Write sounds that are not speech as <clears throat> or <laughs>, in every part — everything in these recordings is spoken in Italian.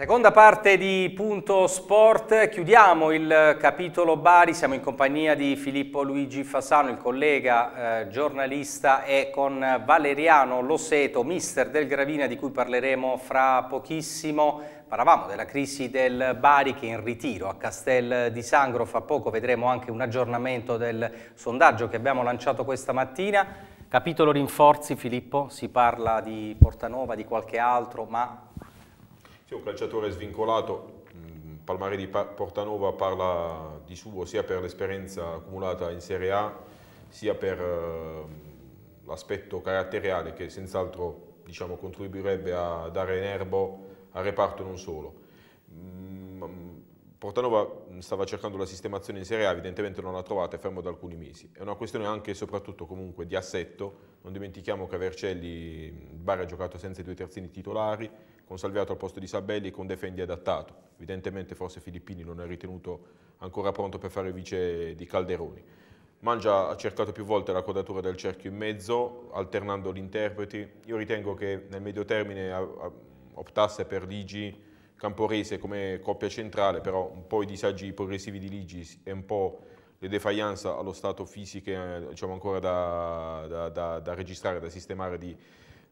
Seconda parte di Punto Sport, chiudiamo il capitolo Bari, siamo in compagnia di Filippo Luigi Fasano, il collega eh, giornalista e con Valeriano Loseto, mister del Gravina di cui parleremo fra pochissimo. Parlavamo della crisi del Bari che è in ritiro a Castel di Sangro, fra poco vedremo anche un aggiornamento del sondaggio che abbiamo lanciato questa mattina. Capitolo rinforzi Filippo, si parla di Portanova, di qualche altro, ma sì, un calciatore svincolato, mm, Palmare di Portanova parla di suo sia per l'esperienza accumulata in Serie A, sia per ehm, l'aspetto caratteriale che senz'altro diciamo, contribuirebbe a dare in erbo al reparto non solo. Mm, mm, Portanova stava cercando la sistemazione in Serie A, evidentemente non l'ha trovata, è fermo da alcuni mesi. È una questione anche e soprattutto comunque di assetto, non dimentichiamo che Vercelli, il Bari ha giocato senza i due terzini titolari, con Salviato al posto di Sabelli e con Defendi adattato. Evidentemente forse Filippini non è ritenuto ancora pronto per fare vice di Calderoni. Mangia ha cercato più volte la quadratura del cerchio in mezzo, alternando gli interpreti. Io ritengo che nel medio termine optasse per Ligi Camporese come coppia centrale, però un po' i disagi progressivi di Ligi e un po' le defiance allo stato fisico, eh, diciamo ancora da, da, da, da registrare, da sistemare di,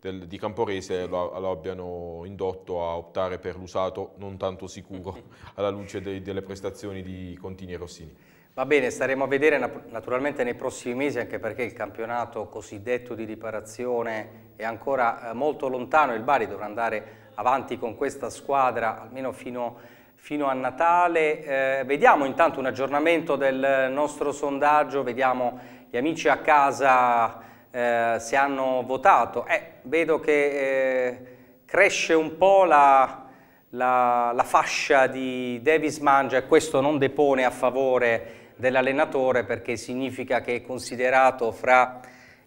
del, di Camporese lo, lo, abbiano indotto a optare per l'usato non tanto sicuro <laughs> alla luce de, delle prestazioni di Contini e Rossini. Va bene, staremo a vedere naturalmente nei prossimi mesi anche perché il campionato cosiddetto di riparazione è ancora eh, molto lontano, il Bari dovrà andare avanti con questa squadra almeno fino, fino a Natale. Eh, vediamo intanto un aggiornamento del nostro sondaggio, vediamo gli amici a casa eh, si hanno votato. Eh, vedo che eh, cresce un po' la, la, la fascia di Davis Mangia e questo non depone a favore dell'allenatore perché significa che è considerato fra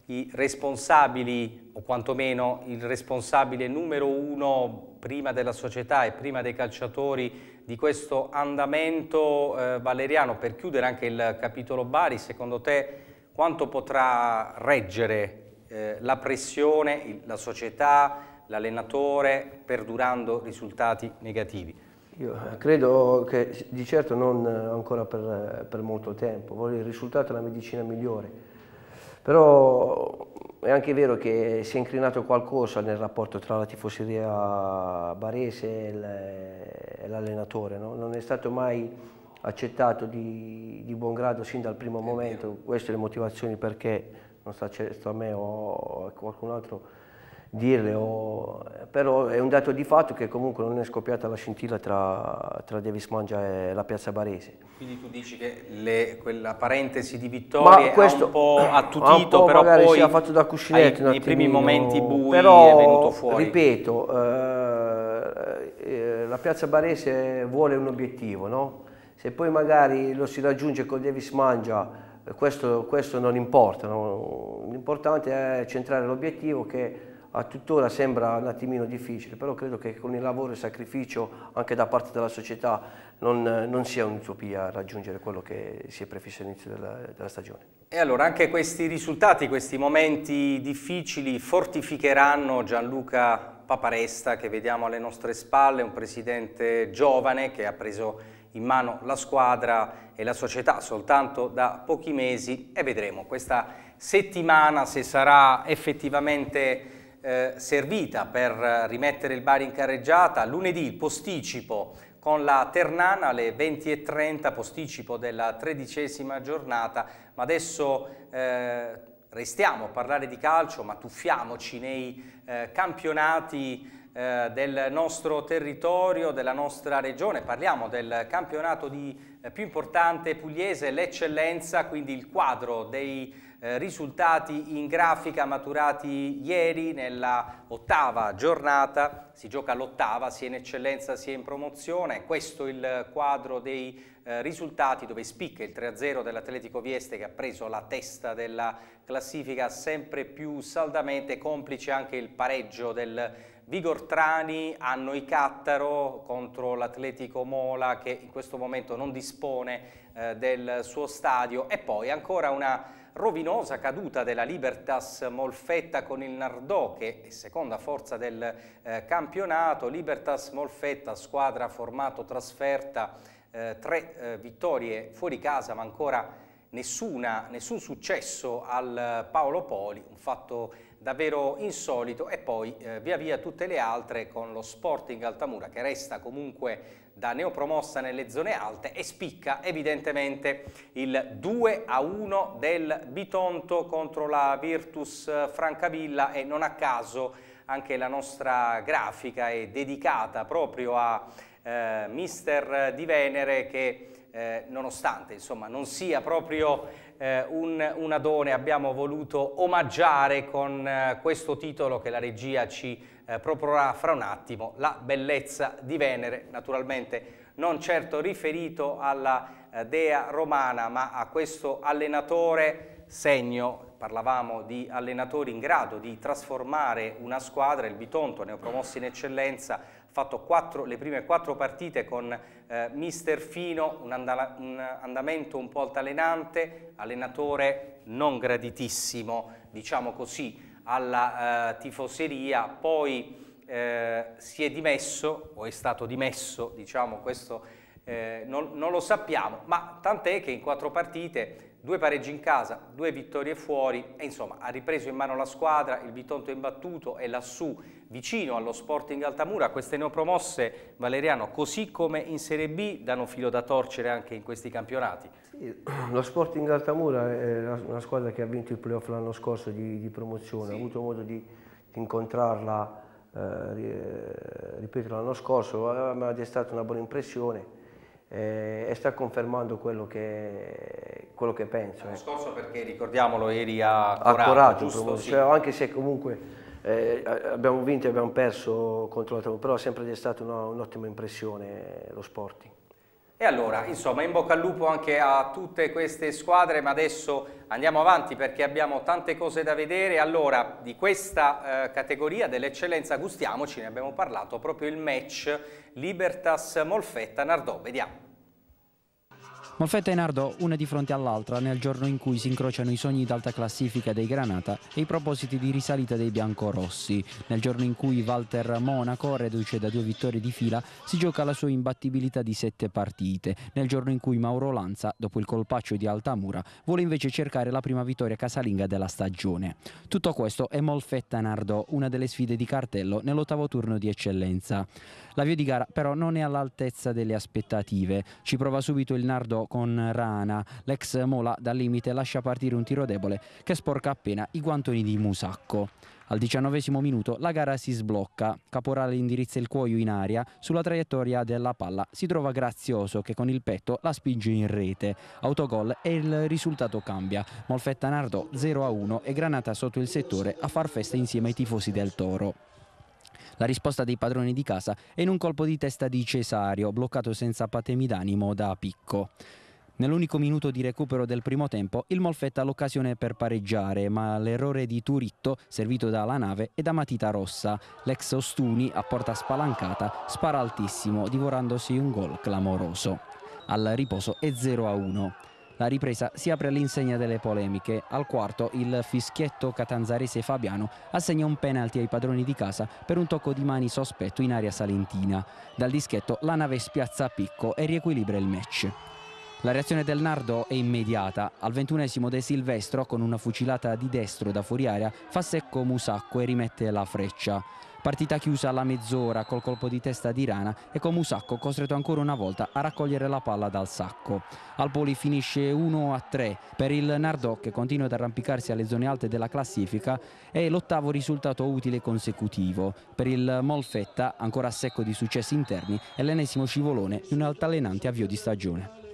i responsabili o quantomeno il responsabile numero uno prima della società e prima dei calciatori di questo andamento eh, valeriano per chiudere anche il capitolo Bari secondo te quanto potrà reggere eh, la pressione, la società, l'allenatore, perdurando risultati negativi? Io eh, credo che di certo non eh, ancora per, eh, per molto tempo, il risultato è la medicina migliore, però è anche vero che si è incrinato qualcosa nel rapporto tra la tifoseria barese e l'allenatore, no? non è stato mai accettato di, di, buon grado sin dal primo momento, queste sono le motivazioni perché non sta certo a me o a qualcun altro dirle, o, però è un dato di fatto che comunque non è scoppiata la scintilla tra, tra Davis Mangia e la Piazza Barese. Quindi tu dici che le, quella parentesi di vittoria è un po' attutito, po però poi si è fatto da cuscinetto nei primi momenti bui però, è venuto fuori. ripeto, eh, eh, la Piazza Barese vuole un obiettivo, no? Se poi magari lo si raggiunge con Davis Mangia, eh, questo, questo non importa, no? l'importante è centrare l'obiettivo che a tuttora sembra un attimino difficile, però credo che con il lavoro e il sacrificio anche da parte della società non, non sia un'utopia raggiungere quello che si è prefisso all'inizio della, della stagione. E allora anche questi risultati, questi momenti difficili fortificheranno Gianluca Paparesta che vediamo alle nostre spalle, un presidente giovane che ha preso in mano la squadra e la società soltanto da pochi mesi e vedremo questa settimana se sarà effettivamente eh, servita per rimettere il Bari in carreggiata. Lunedì il posticipo con la Ternana alle 20.30, posticipo della tredicesima giornata, ma adesso eh, restiamo a parlare di calcio, ma tuffiamoci nei eh, campionati eh, del nostro territorio, della nostra regione, parliamo del campionato di, eh, più importante pugliese, l'eccellenza, quindi il quadro dei eh, risultati in grafica maturati ieri nella ottava giornata, si gioca l'ottava sia in eccellenza sia in promozione, questo è il quadro dei eh, risultati dove spicca il 3-0 dell'Atletico Vieste che ha preso la testa della classifica sempre più saldamente, complice anche il pareggio del Vigortrani, Annoi Cattaro contro l'Atletico Mola che in questo momento non dispone eh, del suo stadio e poi ancora una rovinosa caduta della Libertas Molfetta con il Nardò che è seconda forza del eh, campionato. Libertas Molfetta, squadra formato trasferta, eh, tre eh, vittorie fuori casa ma ancora nessuna, nessun successo al eh, Paolo Poli, un fatto davvero insolito e poi eh, via via tutte le altre con lo Sporting Altamura che resta comunque da neopromossa nelle zone alte e spicca evidentemente il 2 a 1 del Bitonto contro la Virtus Francavilla e non a caso anche la nostra grafica è dedicata proprio a eh, mister Di Venere che eh, nonostante insomma, non sia proprio eh, un, un, adone abbiamo voluto omaggiare con eh, questo titolo che la regia ci eh, proporrà fra un attimo, La bellezza di Venere, naturalmente non certo riferito alla eh, dea romana ma a questo allenatore segno, parlavamo di allenatori in grado di trasformare una squadra, il Bitonto, neopromossi in eccellenza, fatto quattro, le prime quattro partite con eh, Mister Fino, un, andala, un, andamento un po' altalenante, allenatore non graditissimo, diciamo così, alla eh, tifoseria, poi eh, si è dimesso o è stato dimesso, diciamo questo eh, non, non lo sappiamo, ma tant'è che in quattro partite due pareggi in casa, due vittorie fuori e insomma ha ripreso in mano la squadra, il Bitonto è imbattuto e lassù vicino allo Sporting Altamura queste neopromosse Valeriano così come in Serie B danno filo da torcere anche in questi campionati. Sì, <clears throat> lo Sporting Altamura è una squadra che ha vinto il playoff l'anno scorso di, di promozione, sì. ha avuto modo di, di incontrarla eh, eh ripeto l'anno scorso, mi ha destato una buona impressione eh, e sta confermando quello che, quello che penso. Lo eh. scorso perché ricordiamolo eri a, a Corato, coraggio, giusto, sì. cioè, anche se comunque eh, abbiamo vinto e abbiamo perso contro l'Atletico, però è sempre stata un'ottima impressione eh, lo sport. E allora, insomma, in bocca al lupo anche a tutte queste squadre, ma adesso andiamo avanti perché abbiamo tante cose da vedere. Allora, di questa eh, categoria dell'eccellenza gustiamoci, ne abbiamo parlato proprio il match Libertas Molfetta Nardò. Vediamo. Molfetta e Nardo una di fronte all'altra nel giorno in cui si incrociano i sogni d'alta classifica dei Granata e i propositi di risalita dei biancorossi, nel giorno in cui Walter Monaco, reduce da due vittorie di fila, si gioca la sua imbattibilità di sette partite, nel giorno in cui Mauro Lanza, dopo il colpaccio di Altamura, vuole invece cercare la prima vittoria casalinga della stagione. Tutto questo è Molfetta e Nardo, una delle sfide di cartello nell'ottavo turno di eccellenza. L'avvio di gara però non è all'altezza delle aspettative, ci prova subito il Nardo con Rana. L'ex Mola dal limite lascia partire un tiro debole che sporca appena i guantoni di Musacco. Al diciannovesimo minuto la gara si sblocca, Caporale indirizza il cuoio in aria, sulla traiettoria della palla si trova Grazioso che con il petto la spinge in rete, autogol e il risultato cambia, Molfetta Nardò 0-1 e Granata sotto il settore a far festa insieme ai tifosi del Toro. La risposta dei padroni di casa è in un colpo di testa di Cesario, bloccato senza patemi d'animo da Picco. Nell'unico minuto di recupero del primo tempo, il Molfetta ha l'occasione per pareggiare, ma l'errore di Turitto, servito dalla nave, è da matita rossa. L'ex Ostuni, a porta spalancata, spara altissimo, divorandosi un gol clamoroso. Al riposo è 0 a 1. La ripresa si apre all'insegna delle polemiche. Al quarto il fischietto catanzarese Fabiano assegna un penalty ai padroni di casa per un tocco di mani sospetto in aria salentina. Dal dischetto la nave spiazza a picco e riequilibra il match. La reazione del Nardo è immediata. Al ventunesimo De Silvestro, con una fucilata di destro da fuori aria, fa secco Musacco e rimette la freccia. Partita chiusa alla mezz'ora col colpo di testa di Rana e con Musacco costretto ancora una volta a raccogliere la palla dal sacco. Al Alboli finisce 1-3 per il Nardò che continua ad arrampicarsi alle zone alte della classifica e l'ottavo risultato utile consecutivo. Per il Molfetta ancora secco di successi interni è l'ennesimo scivolone in un altalenante avvio di stagione.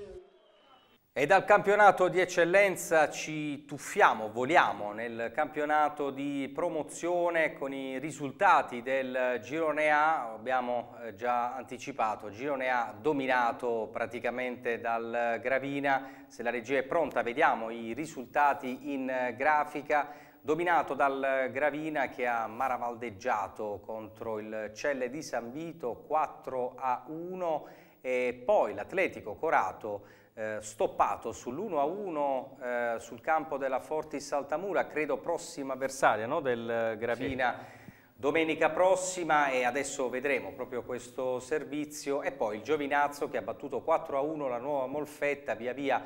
E dal campionato di eccellenza ci tuffiamo, voliamo nel campionato di promozione con i risultati del Girone A, abbiamo eh, già anticipato, Girone A dominato praticamente dal Gravina, se la regia è pronta vediamo i risultati in eh, grafica, dominato dal Gravina che ha maravaldeggiato contro il Celle di San Vito 4 a 1 e poi l'Atletico Corato eh, stoppato sull'1-1 eh, sul campo della Fortis Altamura, credo prossima avversaria no? del eh, Gravina. Sì. Domenica prossima e adesso vedremo proprio questo servizio e poi il Giovinazzo che ha battuto 4-1 la nuova Molfetta, via via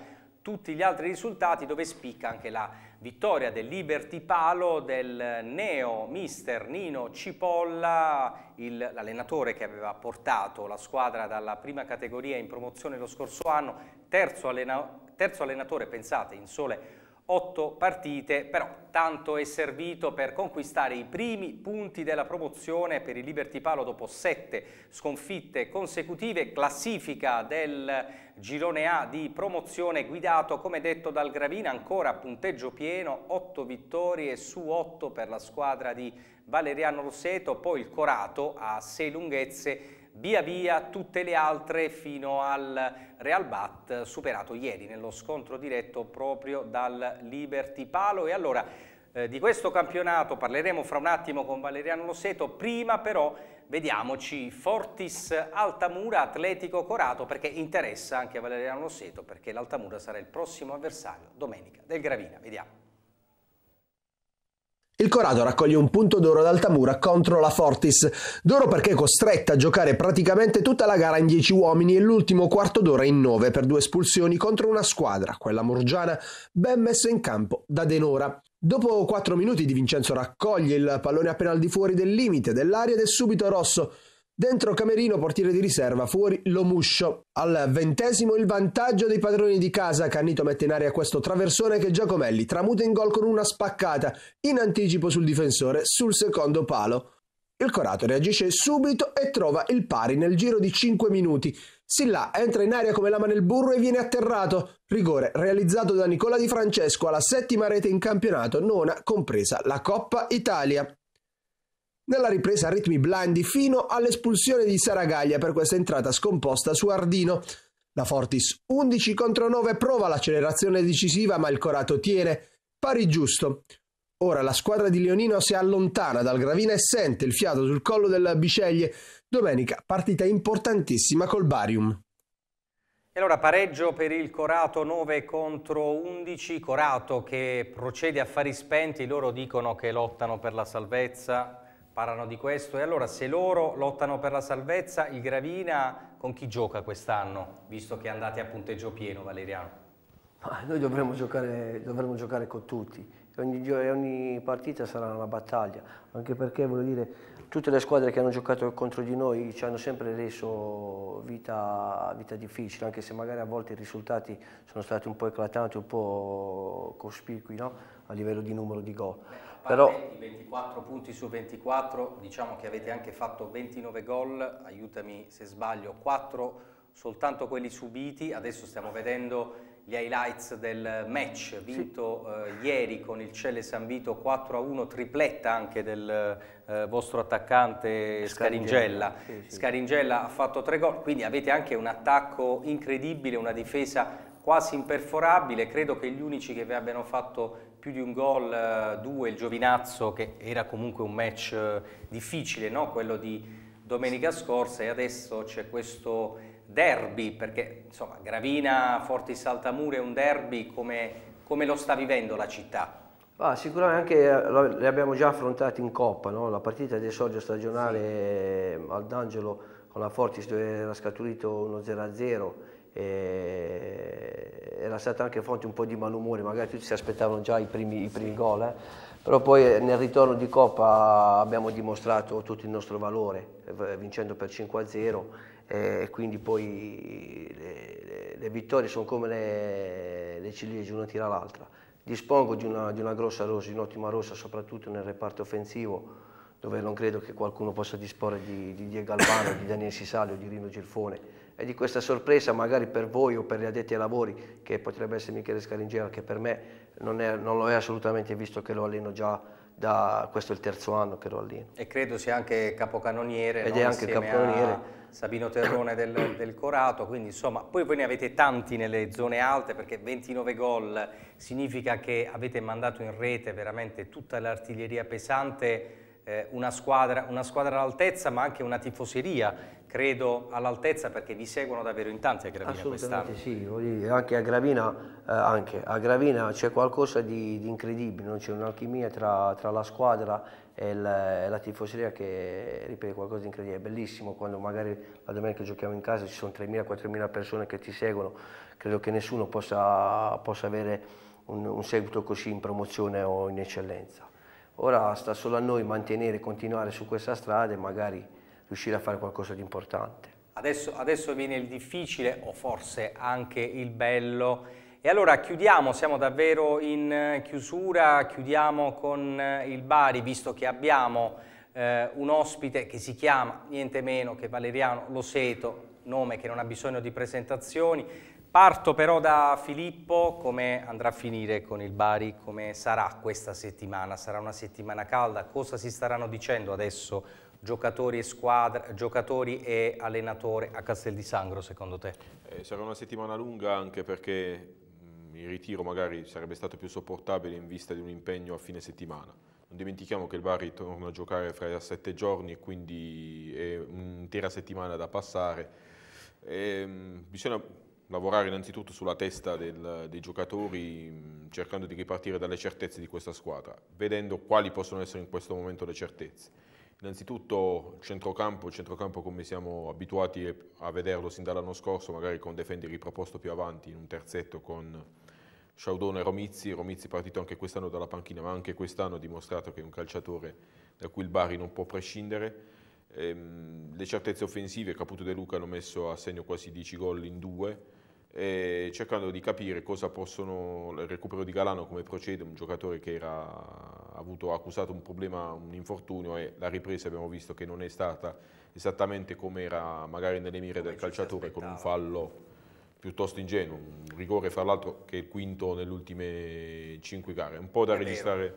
tutti gli altri risultati dove spicca anche la vittoria del Liberty Palo, del neo mister Nino Cipolla, l'allenatore che aveva portato la squadra dalla prima categoria in promozione lo scorso anno, terzo, allena terzo allenatore, pensate, in sole otto partite, però tanto è servito per conquistare i primi punti della promozione per il Liberty Palo dopo sette sconfitte consecutive, classifica del girone A di promozione guidato come detto dal Gravina ancora a punteggio pieno, otto vittorie su otto per la squadra di Valeriano Rosseto, poi il Corato a sei lunghezze via via tutte le altre fino al Real Bat superato ieri nello scontro diretto proprio dal Liberty Palo e allora eh, di questo campionato parleremo fra un attimo con Valeriano Losseto prima però vediamoci Fortis Altamura Atletico Corato perché interessa anche a Valeriano Losseto perché l'Altamura sarà il prossimo avversario domenica del Gravina, vediamo. Il Corado raccoglie un punto d'oro ad Altamura contro la Fortis, d'oro perché è costretta a giocare praticamente tutta la gara in 10 uomini e l'ultimo quarto d'ora in 9 per due espulsioni contro una squadra, quella morgiana, ben messa in campo da Denora. Dopo 4 minuti Di Vincenzo raccoglie il pallone appena al di fuori del limite dell'area ed è subito rosso, Dentro Camerino portiere di riserva, fuori Lomuscio. Al ventesimo il vantaggio dei padroni di casa, Cannito mette in aria questo traversone che Giacomelli tramuta in gol con una spaccata, in anticipo sul difensore, sul secondo palo. Il Corato reagisce subito e trova il pari nel giro di 5 minuti. Silla entra in aria come lama nel burro e viene atterrato. Rigore realizzato da Nicola Di Francesco alla settima rete in campionato, nona compresa la Coppa Italia nella ripresa a ritmi blandi fino all'espulsione di Saragaglia per questa entrata scomposta su Ardino. La Fortis 11 contro 9 prova l'accelerazione decisiva ma il Corato tiene, pari giusto. Ora la squadra di Leonino si allontana dal Gravina e sente il fiato sul collo del Biceglie. Domenica partita importantissima col Barium. E allora pareggio per il Corato 9 contro 11, Corato che procede a fari spenti, loro dicono che lottano per la salvezza, parlano di questo. E allora se loro lottano per la salvezza, il Gravina con chi gioca quest'anno, visto che andate a punteggio pieno, Valeriano? Ma noi dovremmo giocare, dovremmo giocare con tutti. Ogni, ogni, partita sarà una battaglia, anche perché voglio dire, tutte le squadre che hanno giocato contro di noi ci hanno sempre reso vita, vita difficile, anche se magari a volte i risultati sono stati un po' eclatanti, un po' cospicui no? a livello di numero di gol però... 24 punti su 24, diciamo che avete anche fatto 29 gol, aiutami se sbaglio, 4 soltanto quelli subiti, adesso stiamo vedendo gli highlights del match vinto sì. eh, ieri con il Celle San Vito 4-1, a tripletta anche del eh, vostro attaccante Scaringella. Scaringella. Sì, sì. Scaringella ha fatto 3 gol, quindi avete anche un attacco incredibile, una difesa quasi imperforabile, credo che gli unici che vi abbiano fatto più di un gol, eh, due il Giovinazzo che era comunque un match eh, difficile, no? quello di domenica scorsa e adesso c'è questo derby perché insomma Gravina, Forti Saltamure è un derby come, come lo sta vivendo la città? Ah, sicuramente anche eh, le abbiamo già affrontate in Coppa, no? la partita di esordio stagionale sì. al D'Angelo con la Fortis dove era scaturito uno 0-0 era stata anche fonte un po' di malumori, magari tutti si aspettavano già i primi, i primi gol, eh. però poi eh, nel ritorno di Coppa abbiamo dimostrato tutto il nostro valore, vincendo per 5-0 e quindi poi le, le, le, vittorie sono come le, le ciliegie, una tira l'altra. Dispongo di una, di una grossa rosa, di un'ottima rosa, soprattutto nel reparto offensivo, dove non credo che qualcuno possa disporre di, di Diego Albano, di Daniele Sisalio, di Rino Girfone. E di questa sorpresa, magari per voi o per gli addetti ai lavori, che potrebbe essere Michele Scaringera, che per me non, è, non lo è assolutamente, visto che lo alleno già da questo è il terzo anno che lo alleno. E credo sia anche capocannoniere. Ed no? è anche Insieme capocannoniere. Sabino Terrone del, del, Corato, quindi insomma, poi voi ne avete tanti nelle zone alte perché 29 gol significa che avete mandato in rete veramente tutta l'artiglieria pesante eh, una, squadra, una squadra all'altezza ma anche una tifoseria credo all'altezza perché vi seguono davvero in tanti a Gravina quest'anno. Sì, anche a Gravina, eh, Gravina c'è qualcosa di, di incredibile, c'è un'alchimia tra, tra, la squadra e la, e la, tifoseria che ripete qualcosa di incredibile, è bellissimo quando magari la domenica giochiamo in casa ci sono 3.000-4.000 persone che ti seguono, credo che nessuno possa, possa avere un, un seguito così in promozione o in eccellenza. Ora sta solo a noi mantenere, e continuare su questa strada e magari riuscire a fare qualcosa di importante. Adesso, adesso viene il difficile o forse anche il bello. E allora chiudiamo, siamo davvero in eh, chiusura, chiudiamo con eh, il Bari, visto che abbiamo eh, un ospite che si chiama niente meno che Valeriano Loseto, nome che non ha bisogno di presentazioni, Parto però da Filippo, come andrà a finire con il Bari, come sarà questa settimana, sarà una settimana calda, cosa si staranno dicendo adesso giocatori e squadra, giocatori e allenatore a Castel di Sangro secondo te? Eh, sarà una settimana lunga anche perché mm, il ritiro magari sarebbe stato più sopportabile in vista di un impegno a fine settimana. Non dimentichiamo che il Bari torna a giocare fra sette giorni e quindi è un'intera settimana da passare. E, ehm, bisogna lavorare innanzitutto sulla testa del, dei giocatori mm, cercando di ripartire dalle certezze di questa squadra, vedendo quali possono essere in questo momento le certezze. Innanzitutto centrocampo, il centrocampo come siamo abituati a vederlo sin dall'anno scorso, magari con Defendi riproposto più avanti in un terzetto con Sciaudone e Romizzi, Romizzi partito anche quest'anno dalla panchina, ma anche quest'anno ha dimostrato che è un calciatore da cui il Bari non può prescindere. Ehm, le certezze offensive, Caputo De Luca hanno messo a segno quasi 10 gol in due, cercando di capire cosa possono, il recupero di Galano come procede, un giocatore che era, avuto, accusato un problema, un infortunio e la ripresa abbiamo visto che non è stata esattamente come era magari nelle mire come del calciatore con un fallo piuttosto ingenuo, un rigore fra l'altro che è il quinto nelle ultime cinque gare, un po' da è registrare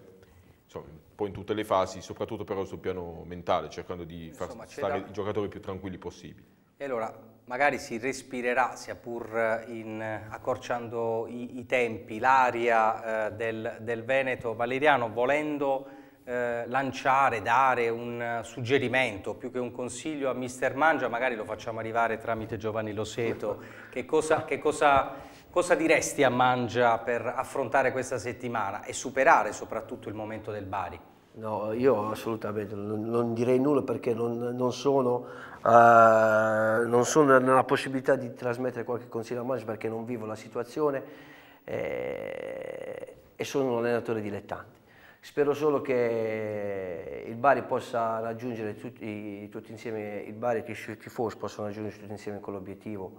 insomma, un po' in tutte le fasi, soprattutto però sul piano mentale, cercando di insomma, far stare i giocatori più tranquilli possibili. E allora magari si respirerà, sia pur eh, in, eh, accorciando i, i tempi, l'aria eh, del, del, Veneto valeriano, volendo eh, lanciare, dare un eh, suggerimento, più che un consiglio a Mister Mangia, magari lo facciamo arrivare tramite Giovanni Loseto, che cosa, che cosa, cosa diresti a Mangia per affrontare questa settimana e superare soprattutto il momento del Bari? No, io assolutamente non, non direi nulla perché non, non, sono, eh, non, sono, nella possibilità di trasmettere qualche consiglio a Maggio perché non vivo la situazione eh, e sono un allenatore dilettante. Spero solo che il Bari possa raggiungere tutti, tutti insieme, il Bari e i tifosi possano raggiungere tutti insieme quell'obiettivo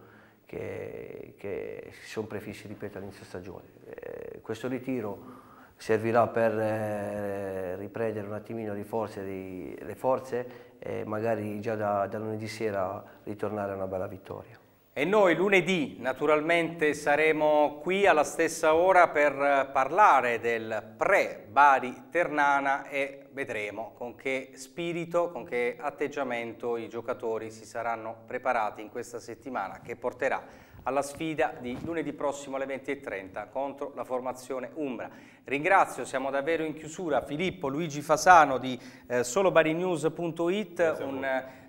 che, che si sono prefissi, ripeto, all'inizio stagione. Eh, questo ritiro servirà per eh, riprendere un attimino le forze, le forze e magari già da, da lunedì sera ritornare a una bella vittoria. E noi lunedì naturalmente saremo qui alla stessa ora per parlare del pre-Bari Ternana e vedremo con che spirito, con che atteggiamento i giocatori si saranno preparati in questa settimana che porterà alla sfida di lunedì prossimo alle 20.30 contro la formazione Umbra. Ringrazio, siamo davvero in chiusura, Filippo Luigi Fasano di eh, solobarinews.it, un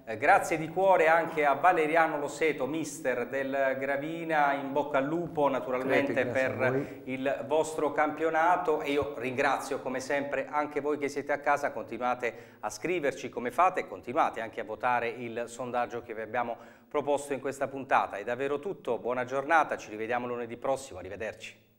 eh, grazie di cuore anche a Valeriano Loseto, mister del Gravina, in bocca al lupo naturalmente per il vostro campionato e io ringrazio come sempre anche voi che siete a casa, continuate a scriverci come fate, continuate anche a votare il sondaggio che vi abbiamo proposto in questa puntata. È davvero tutto, buona giornata, ci rivediamo lunedì prossimo, arrivederci.